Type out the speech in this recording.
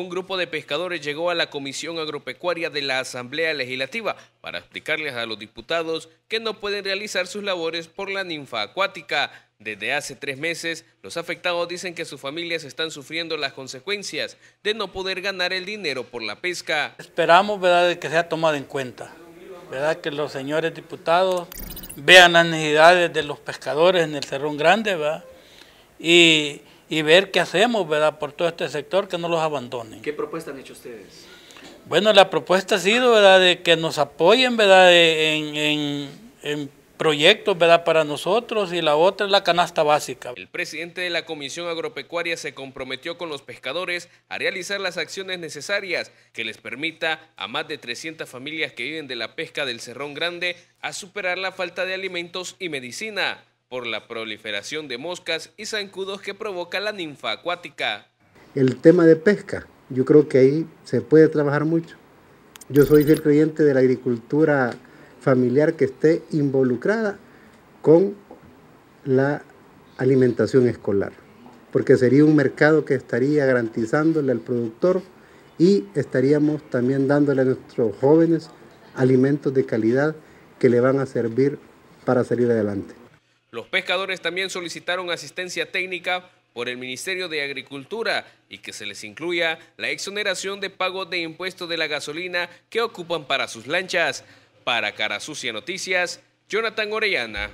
un grupo de pescadores llegó a la Comisión Agropecuaria de la Asamblea Legislativa para explicarles a los diputados que no pueden realizar sus labores por la ninfa acuática. Desde hace tres meses, los afectados dicen que sus familias están sufriendo las consecuencias de no poder ganar el dinero por la pesca. Esperamos ¿verdad? que sea tomada en cuenta, ¿verdad? que los señores diputados vean las necesidades de los pescadores en el Cerrón Grande ¿verdad? y y ver qué hacemos, ¿verdad? Por todo este sector, que no los abandonen. ¿Qué propuesta han hecho ustedes? Bueno, la propuesta ha sido, ¿verdad?, de que nos apoyen, ¿verdad?, en, en, en proyectos, ¿verdad?, para nosotros y la otra es la canasta básica. El presidente de la Comisión Agropecuaria se comprometió con los pescadores a realizar las acciones necesarias que les permita a más de 300 familias que viven de la pesca del Cerrón Grande a superar la falta de alimentos y medicina por la proliferación de moscas y zancudos que provoca la ninfa acuática. El tema de pesca, yo creo que ahí se puede trabajar mucho. Yo soy el creyente de la agricultura familiar que esté involucrada con la alimentación escolar, porque sería un mercado que estaría garantizándole al productor y estaríamos también dándole a nuestros jóvenes alimentos de calidad que le van a servir para salir adelante. Los pescadores también solicitaron asistencia técnica por el Ministerio de Agricultura y que se les incluya la exoneración de pago de impuestos de la gasolina que ocupan para sus lanchas. Para Cara Sucia Noticias, Jonathan Orellana.